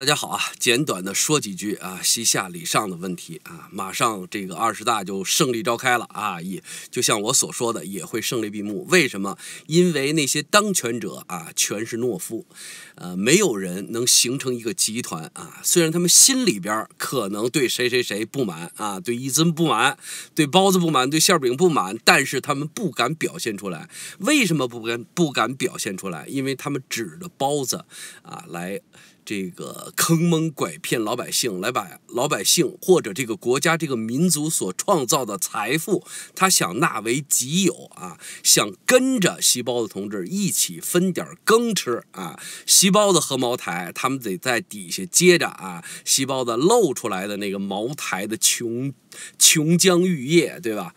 大家好啊，简短的说几句啊，西夏礼上的问题啊，马上这个二十大就胜利召开了啊，也就像我所说的也会胜利闭幕。为什么？因为那些当权者啊全是懦夫，呃，没有人能形成一个集团啊。虽然他们心里边可能对谁谁谁不满啊，对一尊不满，对包子不满，对馅饼不满，但是他们不敢表现出来。为什么不敢不敢表现出来？因为他们指着包子啊来。这个坑蒙拐骗老百姓，来把老百姓或者这个国家、这个民族所创造的财富，他想纳为己有啊！想跟着西包子同志一起分点羹吃啊！西包子喝茅台，他们得在底下接着啊！西包子露出来的那个茅台的琼琼浆玉液，对吧？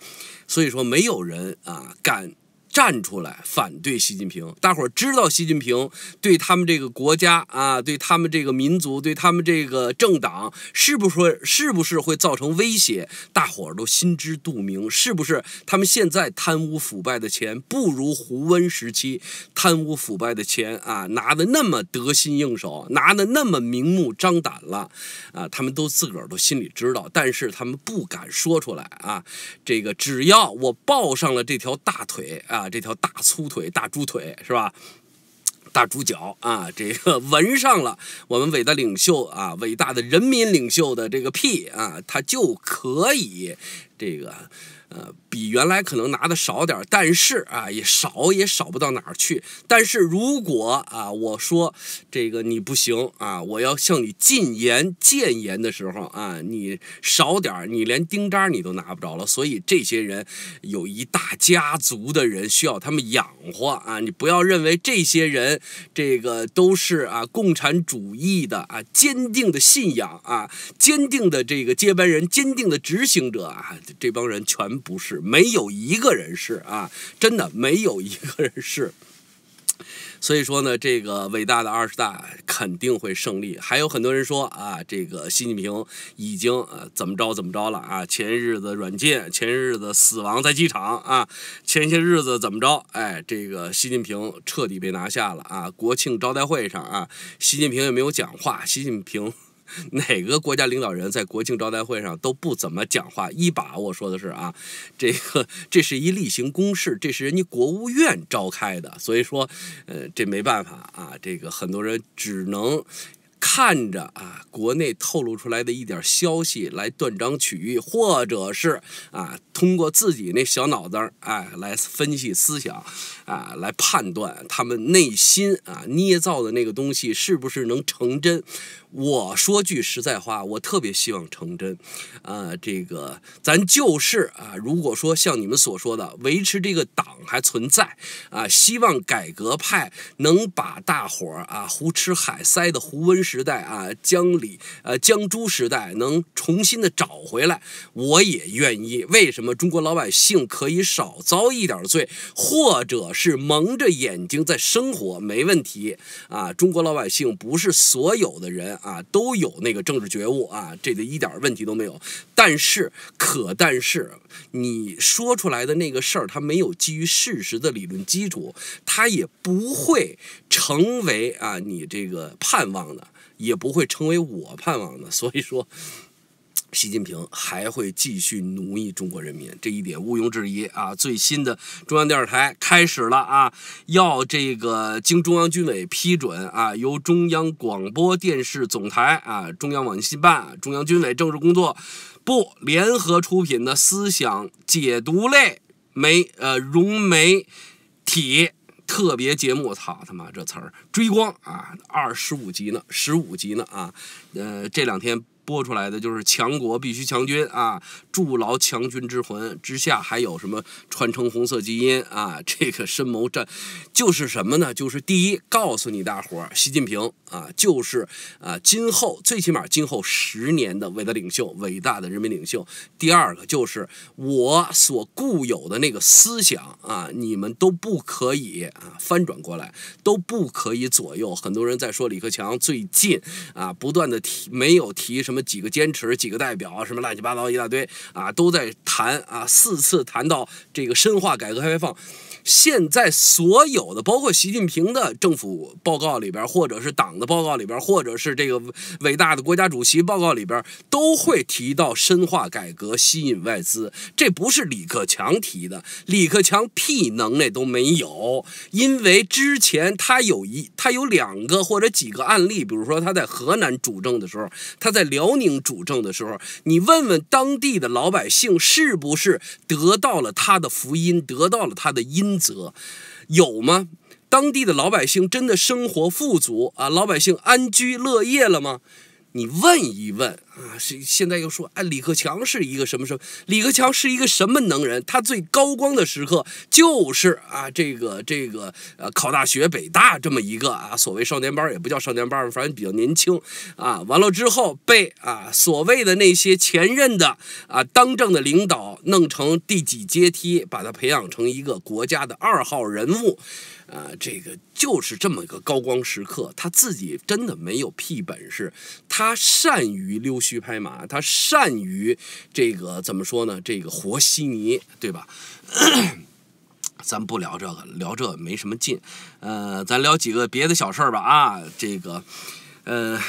所以说，没有人啊敢。站出来反对习近平，大伙儿知道习近平对他们这个国家啊，对他们这个民族，对他们这个政党，是不是是不是会造成威胁？大伙儿都心知肚明，是不是？他们现在贪污腐败的钱，不如胡温时期贪污腐败的钱啊，拿的那么得心应手，拿的那么明目张胆了啊！他们都自个儿都心里知道，但是他们不敢说出来啊。这个只要我抱上了这条大腿啊！啊，这条大粗腿、大猪腿是吧？大猪脚啊，这个闻 上了我们伟大领袖啊，伟大的人民领袖的这个屁啊，他就可以。这个，呃，比原来可能拿的少点但是啊，也少也少不到哪儿去。但是如果啊，我说这个你不行啊，我要向你进言谏言的时候啊，你少点你连丁渣你都拿不着了。所以这些人有一大家族的人需要他们养活啊，你不要认为这些人这个都是啊共产主义的啊坚定的信仰啊，坚定的这个接班人，坚定的执行者啊。这帮人全不是，没有一个人是啊，真的没有一个人是。所以说呢，这个伟大的二十大肯定会胜利。还有很多人说啊，这个习近平已经呃怎么着怎么着了啊，前些日子软禁，前些日子死亡在机场啊，前些日子怎么着？哎，这个习近平彻底被拿下了啊！国庆招待会上啊，习近平也没有讲话，习近平。哪个国家领导人，在国庆招待会上都不怎么讲话。一把我说的是啊，这个这是一例行公事，这是人家国务院召开的，所以说，呃，这没办法啊，这个很多人只能。看着啊，国内透露出来的一点消息来断章取义，或者是啊，通过自己那小脑子啊来分析思想，啊来判断他们内心啊捏造的那个东西是不是能成真。我说句实在话，我特别希望成真，啊，这个咱就是啊，如果说像你们所说的维持这个党还存在啊，希望改革派能把大伙儿啊胡吃海塞的胡温。时代啊，江里呃，江珠时代能重新的找回来，我也愿意。为什么中国老百姓可以少遭一点罪，或者是蒙着眼睛在生活，没问题啊？中国老百姓不是所有的人啊都有那个政治觉悟啊，这个一点问题都没有。但是可但是你说出来的那个事儿，它没有基于事实的理论基础，它也不会成为啊你这个盼望的。也不会成为我盼望的，所以说，习近平还会继续奴役中国人民，这一点毋庸置疑啊！最新的中央电视台开始了啊，要这个经中央军委批准啊，由中央广播电视总台啊、中央网信办、中央军委政治工作部联合出品的思想解读类媒呃融媒体。特别节目，操他妈这词儿，追光啊，二十五集呢，十五集呢啊，呃，这两天。播出来的就是强国必须强军啊，筑牢强军之魂之下，还有什么传承红色基因啊？这个深谋战，就是什么呢？就是第一，告诉你大伙儿，习近平啊，就是啊，今后最起码今后十年的伟大领袖，伟大的人民领袖。第二个就是我所固有的那个思想啊，你们都不可以啊，翻转过来都不可以左右。很多人在说李克强最近啊，不断的提没有提什么。几个坚持，几个代表什么乱七八糟一大堆啊，都在谈啊，四次谈到这个深化改革开放。现在所有的，包括习近平的政府报告里边，或者是党的报告里边，或者是这个伟大的国家主席报告里边，都会提到深化改革、吸引外资。这不是李克强提的，李克强屁能耐都没有，因为之前他有一他有两个或者几个案例，比如说他在河南主政的时候，他在聊。辽宁主政的时候，你问问当地的老百姓，是不是得到了他的福音，得到了他的阴泽，有吗？当地的老百姓真的生活富足啊？老百姓安居乐业了吗？你问一问。啊，是现在又说哎，李克强是一个什么什么？李克强是一个什么能人？他最高光的时刻就是啊，这个这个呃，考大学北大这么一个啊，所谓少年班也不叫少年班，反正比较年轻啊。完了之后被啊，所谓的那些前任的啊，当政的领导弄成第几阶梯，把他培养成一个国家的二号人物，啊，这个就是这么一个高光时刻。他自己真的没有屁本事，他善于溜须。拍马，他善于这个怎么说呢？这个活稀泥，对吧？咱不聊这个，聊这没什么劲。呃，咱聊几个别的小事儿吧啊，这个，呃。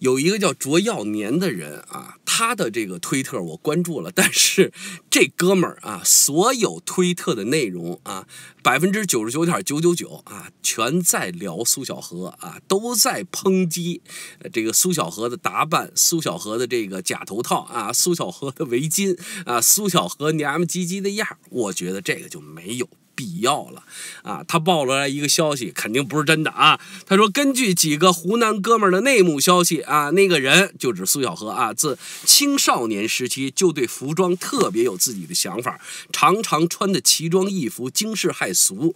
有一个叫卓耀年的人啊，他的这个推特我关注了，但是这哥们儿啊，所有推特的内容啊，百分之九十九点九九九啊，全在聊苏小荷啊，都在抨击这个苏小荷的打扮、苏小荷的这个假头套啊、苏小荷的围巾啊、苏小荷娘们唧唧的样儿，我觉得这个就没有。必要了啊！他报露了一个消息，肯定不是真的啊！他说，根据几个湖南哥们的内幕消息啊，那个人就指苏小河啊，自青少年时期就对服装特别有自己的想法，常常穿的奇装异服，惊世骇俗，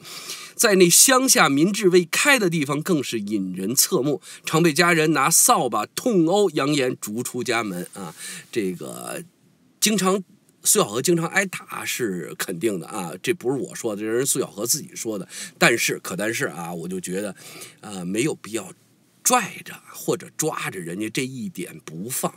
在那乡下民智未开的地方更是引人侧目，常被家人拿扫把痛殴，扬言逐出家门啊！这个经常。苏小荷经常挨打是肯定的啊，这不是我说的，这是人苏小荷自己说的。但是，可但是啊，我就觉得，啊，没有必要。拽着或者抓着人家这一点不放，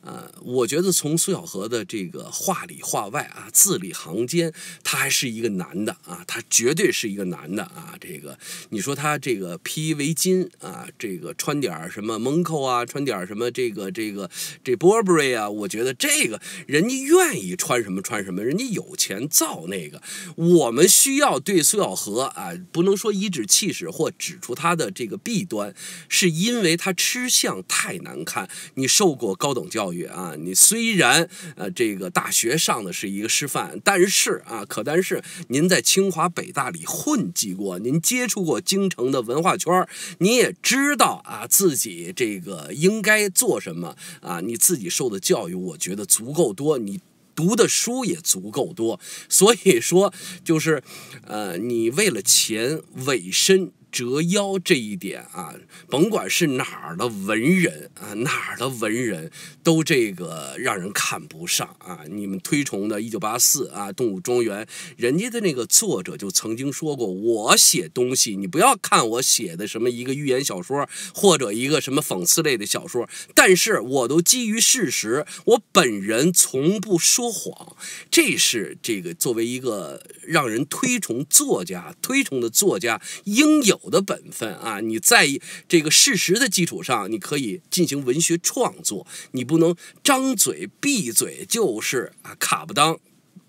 呃，我觉得从苏小河的这个话里话外啊，字里行间，他还是一个男的啊，他绝对是一个男的啊。这个你说他这个披围巾啊，这个穿点什么蒙口啊，穿点什么这个这个这 Burberry 啊，我觉得这个人家愿意穿什么穿什么，人家有钱造那个。我们需要对苏小河啊，不能说颐指气使或指出他的这个弊端是。因为他吃相太难看。你受过高等教育啊，你虽然呃这个大学上的是一个师范，但是啊，可但是您在清华北大里混迹过，您接触过京城的文化圈你也知道啊自己这个应该做什么啊。你自己受的教育，我觉得足够多，你读的书也足够多，所以说就是，呃，你为了钱委身。折腰这一点啊，甭管是哪儿的文人啊，哪儿的文人都这个让人看不上啊。你们推崇的《一九八四》啊，《动物庄园》，人家的那个作者就曾经说过：“我写东西，你不要看我写的什么一个寓言小说或者一个什么讽刺类的小说，但是我都基于事实，我本人从不说谎。”这是这个作为一个让人推崇作家推崇的作家应有。有的本分啊，你在这个事实的基础上，你可以进行文学创作，你不能张嘴闭嘴就是啊，卡不当，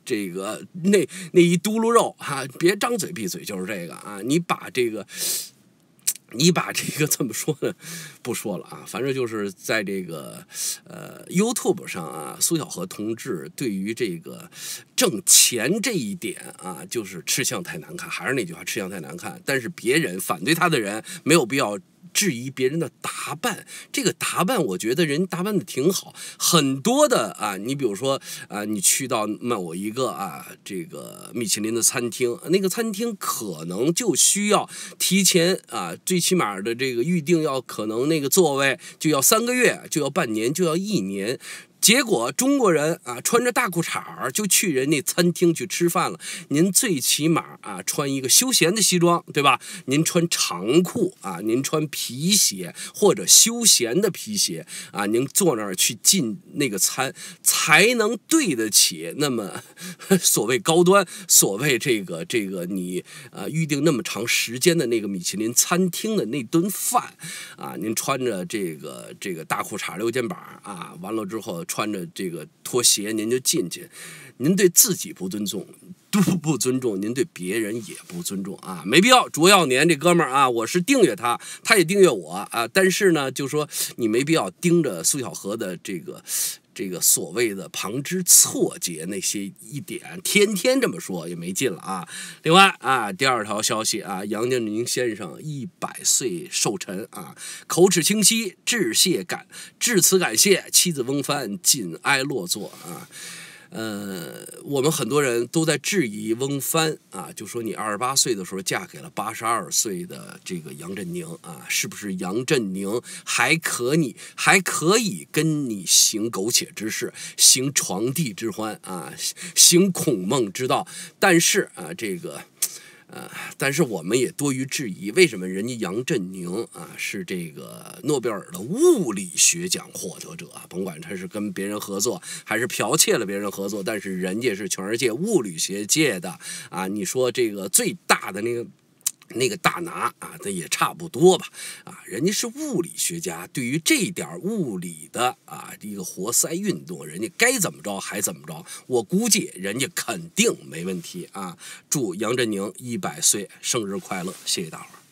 这个那那一嘟噜肉哈，别张嘴闭嘴就是这个啊，你把这个。你把这个 怎么说呢？不说了啊，反正就是在这个呃 YouTube 上啊，苏小河同志对于这个挣钱这一点啊，就是吃相太难看，还是那句话，吃相太难看。但是别人反对他的人没有必要。质疑别人的打扮，这个打扮我觉得人打扮的挺好。很多的啊，你比如说啊，你去到某一个啊这个米其林的餐厅，那个餐厅可能就需要提前啊，最起码的这个预定要可能那个座位就要三个月，就要半年，就要一年。结果中国人啊，穿着大裤衩儿就去人家餐厅去吃饭了。您最起码啊，穿一个休闲的西装，对吧？您穿长裤啊，您穿皮鞋或者休闲的皮鞋啊，您坐那儿去进那个餐，才能对得起那么 所谓高端，所谓这个这个你啊预定那么长时间的那个米其林餐厅的那顿饭啊。您穿着这个这个大裤衩溜肩膀啊，完了之后。穿着这个拖鞋，您就进去，您对自己不尊重，都不不尊重，您对别人也不尊重啊，没必要。卓耀年这哥们儿啊，我是订阅他，他也订阅我啊，但是呢，就说你没必要盯着苏小河的这个。这个所谓的旁枝错节那些一点，天天这么说也没劲了啊！另外啊，第二条消息啊，杨振宁先生一百岁寿辰啊，口齿清晰，致谢感，致辞感谢妻子翁帆紧挨落座啊。呃，我们很多人都在质疑翁帆啊，就说你二十八岁的时候嫁给了八十二岁的这个杨振宁啊，是不是杨振宁还可以还可以跟你行苟且之事，行床第之欢啊，行孔孟之道？但是啊，这个。呃，但是我们也多于质疑，为什么人家杨振宁啊是这个诺贝尔的物理学奖获得者啊？甭管他是跟别人合作还是剽窃了别人合作，但是人家是全世界物理学界的啊。你说这个最大的那个。那个大拿啊，那也差不多吧，啊，人家是物理学家，对于这点物理的啊，一个活塞运动，人家该怎么着还怎么着，我估计人家肯定没问题啊。祝杨振宁一百岁生日快乐，谢谢大伙儿。